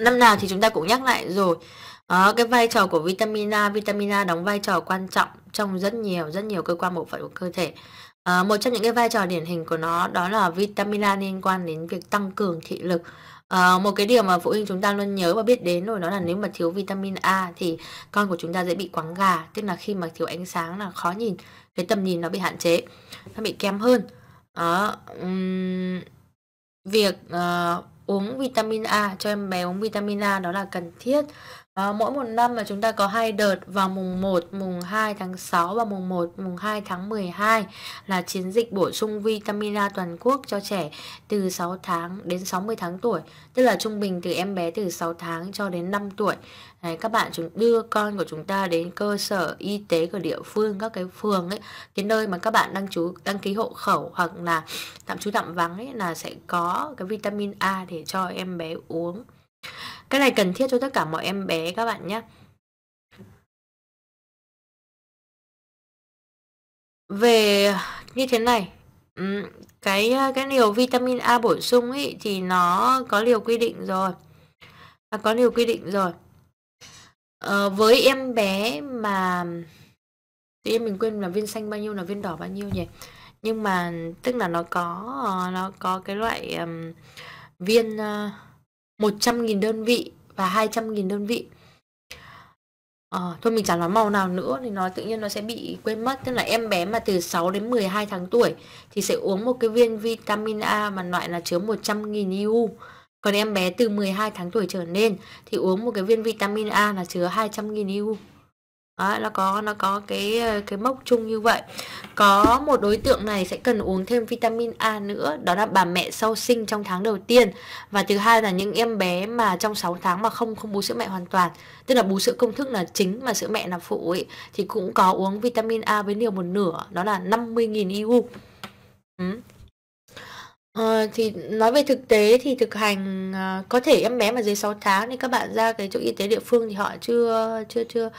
năm nào thì chúng ta cũng nhắc lại rồi đó, cái vai trò của vitamin A vitamin A đóng vai trò quan trọng trong rất nhiều rất nhiều cơ quan bộ phận của cơ thể à, một trong những cái vai trò điển hình của nó đó là vitamin A liên quan đến việc tăng cường thị lực À, một cái điều mà phụ huynh chúng ta luôn nhớ và biết đến rồi đó là nếu mà thiếu vitamin A thì con của chúng ta dễ bị quáng gà tức là khi mà thiếu ánh sáng là khó nhìn cái tầm nhìn nó bị hạn chế nó bị kém hơn đó, um, việc uh, uống vitamin A cho em bé uống vitamin A đó là cần thiết À, mỗi một năm mà chúng ta có hai đợt vào mùng 1, mùng 2 tháng 6 và mùng 1, mùng 2 tháng 12 là chiến dịch bổ sung vitamin A toàn quốc cho trẻ từ 6 tháng đến 60 tháng tuổi, tức là trung bình từ em bé từ 6 tháng cho đến 5 tuổi. Đấy, các bạn chúng đưa con của chúng ta đến cơ sở y tế của địa phương các cái phường ấy cái nơi mà các bạn đăng chú đăng ký hộ khẩu hoặc là tạm trú tạm vắng ấy là sẽ có cái vitamin A để cho em bé uống cái này cần thiết cho tất cả mọi em bé các bạn nhé về như thế này cái cái liều vitamin A bổ sung ấy thì nó có liều quy định rồi à, có liều quy định rồi à, với em bé mà tự mình quên là viên xanh bao nhiêu là viên đỏ bao nhiêu nhỉ nhưng mà tức là nó có ờ, nó có cái loại um, viên uh, 100.000 đơn vị và 200.000 đơn vị à, thôi mình chẳng nói màu nào nữa thì nó tự nhiên nó sẽ bị quên mất tức là em bé mà từ 6 đến 12 tháng tuổi thì sẽ uống một cái viên vitamin A mà loại là chứa 100.000 IU còn em bé từ 12 tháng tuổi trở lên thì uống một cái viên vitamin A là chứa 200.000 IU Đấy, nó có nó có cái ờ, cái mốc chung như vậy có một đối tượng này sẽ cần uống thêm vitamin A nữa đó là bà mẹ sau sinh trong tháng đầu tiên và thứ hai là những em bé mà trong 6 tháng mà không không bú sữa mẹ hoàn toàn tức là bú sữa công thức là chính mà sữa mẹ là phụ ấy, thì cũng có uống vitamin A với liều một nửa đó là 50.000 IU ừ. Ờ, thì nói về thực tế thì thực hành, ờ, có thể em bé mà dưới 6 tháng thì các bạn ra cái chỗ y tế địa phương thì họ chưa chưa chưa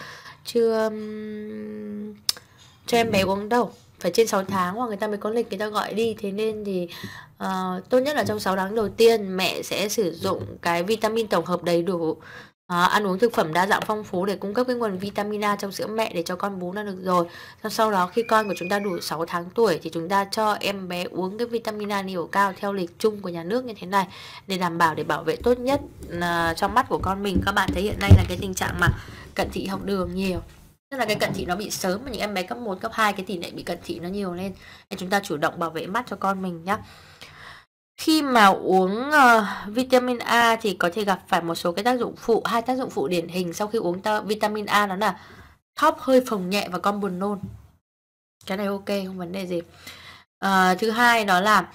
chưa, ừm, cho em bé ừ. uống đâu, phải trên 6 tháng hoặc người ta mới có lịch người ta gọi đi. Thế nên thì, ờ, tốt nhất là trong 6 tháng đầu tiên mẹ sẽ sử dụng cái vitamin tổng hợp đầy đủ à, ăn uống thực phẩm đa dạng phong phú để cung cấp cái nguồn vitamin A trong sữa mẹ để cho con bú là được rồi sau đó khi con của chúng ta đủ 6 tháng tuổi thì chúng ta cho em bé uống cái vitamin A liều cao theo lịch chung của nhà nước như thế này để đảm bảo để bảo vệ tốt nhất à, ờ, trong mắt của con mình các bạn thấy hiện nay là cái tình trạng mà cận thị học đường nhiều tức là cái cận thị nó bị sớm mà những em bé cấp 1, cấp 2 cái tỷ lệ bị cận thị nó nhiều lên để chúng ta chủ động bảo vệ mắt cho con mình nhá khi mà uống uh, vitamin A thì có thể gặp phải một số cái tác dụng phụ hai tác dụng phụ điển hình sau khi uống ta, vitamin A đó là thóp hơi phồng nhẹ và con buồn nôn cái này ok không vấn đề gì uh, thứ hai đó là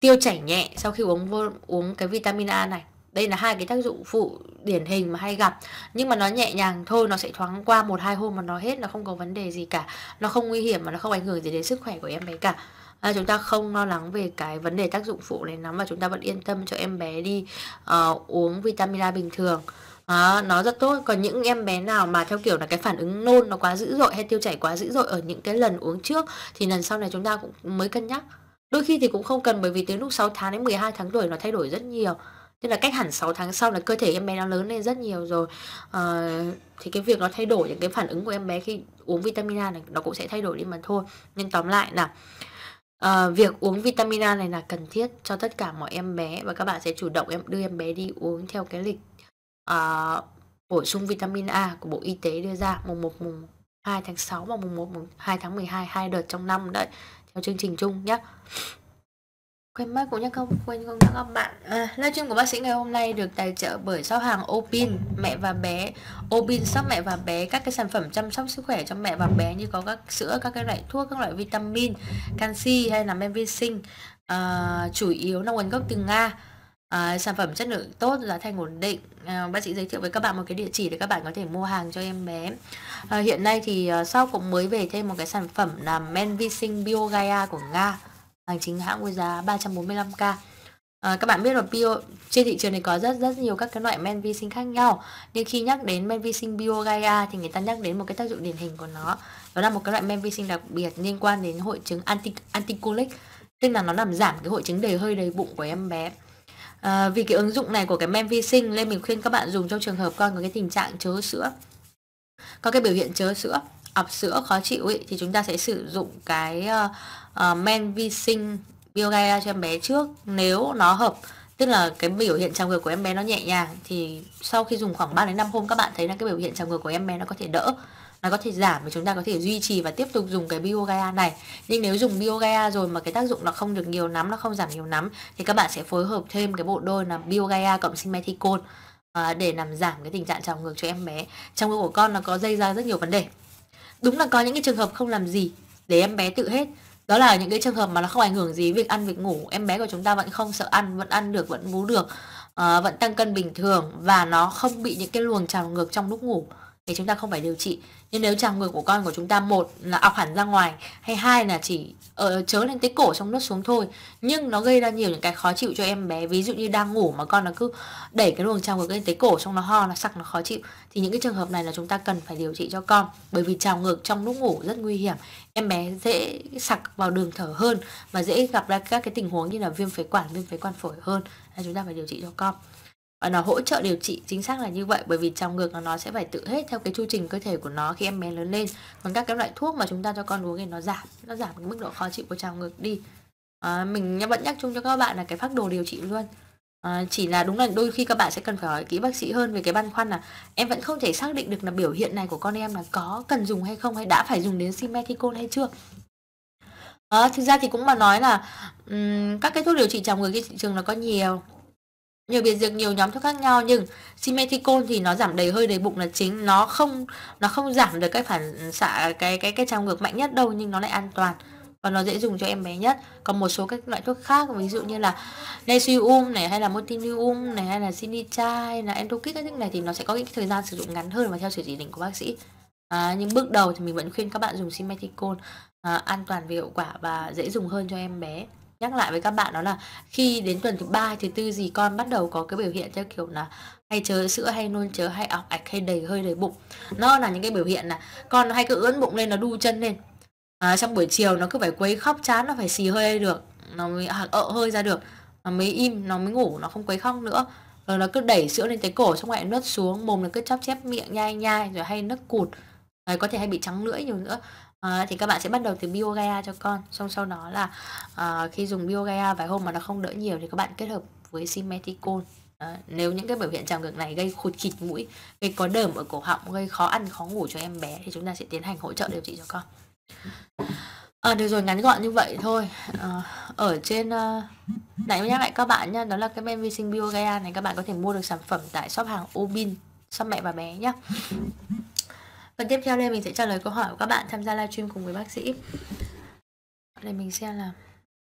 tiêu chảy nhẹ sau khi uống uống cái vitamin A này đây là hai cái tác dụng phụ điển hình mà hay gặp nhưng mà nó nhẹ nhàng thôi nó sẽ thoáng qua một hai hôm mà nó hết là không có vấn đề gì cả nó không nguy hiểm mà nó không ảnh hưởng gì đến sức khỏe của em bé cả à, chúng ta không lo lắng về cái vấn đề tác dụng phụ này lắm và chúng ta vẫn yên tâm cho em bé đi uh, uống vitamin A bình thường đó, nó rất tốt còn những em bé nào mà theo kiểu là cái phản ứng nôn nó quá dữ dội hay tiêu chảy quá dữ dội ở những cái lần uống trước thì lần sau này chúng ta cũng mới cân nhắc đôi khi thì cũng không cần bởi vì tới lúc 6 tháng đến 12 tháng tuổi nó thay đổi rất nhiều tức là cách hẳn 6 tháng sau là cơ thể em bé nó lớn lên rất nhiều rồi à, thì cái việc nó thay đổi những cái phản ứng của em bé khi uống vitamin A này nó cũng sẽ thay đổi đi mà thôi nên tóm lại là Ờ, việc uống vitamin A này là cần thiết cho tất cả mọi em bé và các bạn sẽ chủ động em đưa em bé đi uống theo cái lịch ờ, bổ sung vitamin A của Bộ Y tế đưa ra mùng 1 mùng 2 tháng 6 và mùng 1 mùng 2 tháng 12 hai đợt trong năm đấy theo chương trình chung nhé. Quên mất cũng như không quên không các bạn à, Livestream của bác sĩ ngày hôm nay được tài trợ bởi shop hàng Opin mẹ và bé Opin shop mẹ và bé các cái sản phẩm chăm sóc sức khỏe cho mẹ và bé như có các sữa, các cái loại thuốc, các loại vitamin, canxi hay là men vi sinh à, chủ yếu là nguồn gốc từ Nga à, sản phẩm chất lượng tốt giá thành ổn định à, bác sĩ giới thiệu với các bạn một cái địa chỉ để các bạn có thể mua hàng cho em bé à, hiện nay thì à, sau cũng mới về thêm một cái sản phẩm là men vi sinh Biogaia của Nga hàng chính hãng với giá 345k À, các bạn biết là bio trên thị trường này có rất rất nhiều các cái loại men vi sinh khác nhau nhưng khi nhắc đến men vi sinh bio Gaia thì người ta nhắc đến một cái tác dụng điển hình của nó đó là một cái loại men vi sinh đặc biệt liên quan đến hội chứng anti anticulic tức là nó làm giảm cái hội chứng đầy hơi đầy bụng của em bé à, vì cái ứng dụng này của cái men vi sinh nên mình khuyên các bạn dùng trong trường hợp con có cái tình trạng chớ sữa có cái biểu hiện chớ sữa ọc sữa khó chịu ấy, thì chúng ta sẽ sử dụng cái uh, uh, men vi sinh biogaia cho em bé trước nếu nó hợp tức là cái biểu hiện trào ngược của em bé nó nhẹ nhàng thì sau khi dùng khoảng 3 đến 5 hôm các bạn thấy là cái biểu hiện trào ngược của em bé nó có thể đỡ nó có thể giảm và chúng ta có thể duy trì và tiếp tục dùng cái biogaia này nhưng nếu dùng biogaia rồi mà cái tác dụng nó không được nhiều lắm nó không giảm nhiều lắm thì các bạn sẽ phối hợp thêm cái bộ đôi là biogaia cộng simethicone ờ, để làm giảm cái tình trạng trào ngược cho em bé trong ngực của con nó có dây ra rất nhiều vấn đề đúng là có những cái trường hợp không làm gì để em bé tự hết đó là những cái trường hợp mà nó không ảnh hưởng gì việc ăn việc ngủ em bé của chúng ta vẫn không sợ ăn vẫn ăn được vẫn bú được uh, vẫn tăng cân bình thường và nó không bị những cái luồng trào ngược trong lúc ngủ thì chúng ta không phải điều trị nhưng nếu tràng ngược của con của chúng ta một là ọc hẳn ra ngoài hay hai là chỉ ở ờ, uh, chớ lên tới cổ trong nước xuống thôi nhưng nó gây ra nhiều những cái khó chịu cho em bé ví dụ như đang ngủ mà con nó cứ đẩy cái luồng tràng ngược lên tới cổ xong nó ho nó sặc nó khó chịu thì những cái trường hợp này là chúng ta cần phải điều trị cho con bởi vì trào ngược trong lúc ngủ rất nguy hiểm em bé dễ sặc vào đường thở hơn và dễ gặp ra các cái tình huống như là viêm phế quản viêm phế quản phổi hơn là chúng ta phải điều trị cho con nó hỗ trợ điều trị chính xác là như vậy bởi vì trào ngược nó sẽ phải tự hết theo cái chu trình cơ thể của nó khi em bé lớn lên còn các cái loại thuốc mà chúng ta cho con uống thì nó giảm nó giảm cái mức độ khó chịu của trào ngược đi à, mình vẫn nhắc chung cho các bạn là cái phác đồ điều trị luôn À, chỉ là đúng là đôi khi các bạn sẽ cần phải hỏi kỹ bác sĩ hơn về cái băn khoăn là em vẫn không thể xác định được là biểu hiện này của con em là có cần dùng hay không hay đã phải dùng đến simethicone hay chưa à, thực ra thì cũng mà nói là um, các cái thuốc điều trị trào ngược trên thị trường nó có nhiều nhiều biệt dược nhiều nhóm thuốc khác nhau nhưng simethicone thì nó giảm đầy hơi đầy bụng là chính nó không nó không giảm được cái phản xạ cái cái cái trào ngược mạnh nhất đâu nhưng nó lại an toàn và nó dễ dùng cho em bé nhất còn một số các loại thuốc khác ví dụ như là nesium này hay là motinium này hay là sinichai là entokic các thứ này thì nó sẽ có cái thời gian sử dụng ngắn hơn và theo sự chỉ định của bác sĩ à, nhưng bước đầu thì mình vẫn khuyên các bạn dùng simethicone à, an toàn về hiệu quả và dễ dùng hơn cho em bé nhắc lại với các bạn đó là khi đến tuần thứ ba thứ tư gì con bắt đầu có cái biểu hiện theo kiểu là hay chớ sữa hay nôn chớ hay ọc ạch hay đầy hơi đầy bụng nó là những cái biểu hiện là con hay cứ ướn bụng lên nó đu chân lên à, trong buổi chiều nó cứ phải quấy khóc chán nó phải xì hơi được nó mới hoặc ợ hơi ra được nó mới im nó mới ngủ nó không quấy khóc nữa rồi nó cứ đẩy sữa lên tới cổ xong lại nuốt xuống mồm nó cứ chắp chép miệng nhai nhai rồi hay nấc cụt rồi có thể hay bị trắng lưỡi nhiều nữa à, thì các bạn sẽ bắt đầu từ biogaia cho con xong sau đó là à, khi dùng biogaia vài hôm mà nó không đỡ nhiều thì các bạn kết hợp với simeticol à, ờ, nếu những cái biểu hiện trào ngược này gây khụt khịt mũi gây có đờm ở cổ họng gây khó ăn khó ngủ cho em bé thì chúng ta sẽ tiến hành hỗ trợ điều trị cho con À, được rồi ngắn gọn như vậy thôi à, ở trên uh, lại nhắc lại các bạn nha đó là cái men vi sinh biogaia này các bạn có thể mua được sản phẩm tại shop hàng Obin shop mẹ và bé nhé Phần vâng, tiếp theo đây mình sẽ trả lời câu hỏi của các bạn tham gia livestream cùng với bác sĩ. Để mình xem là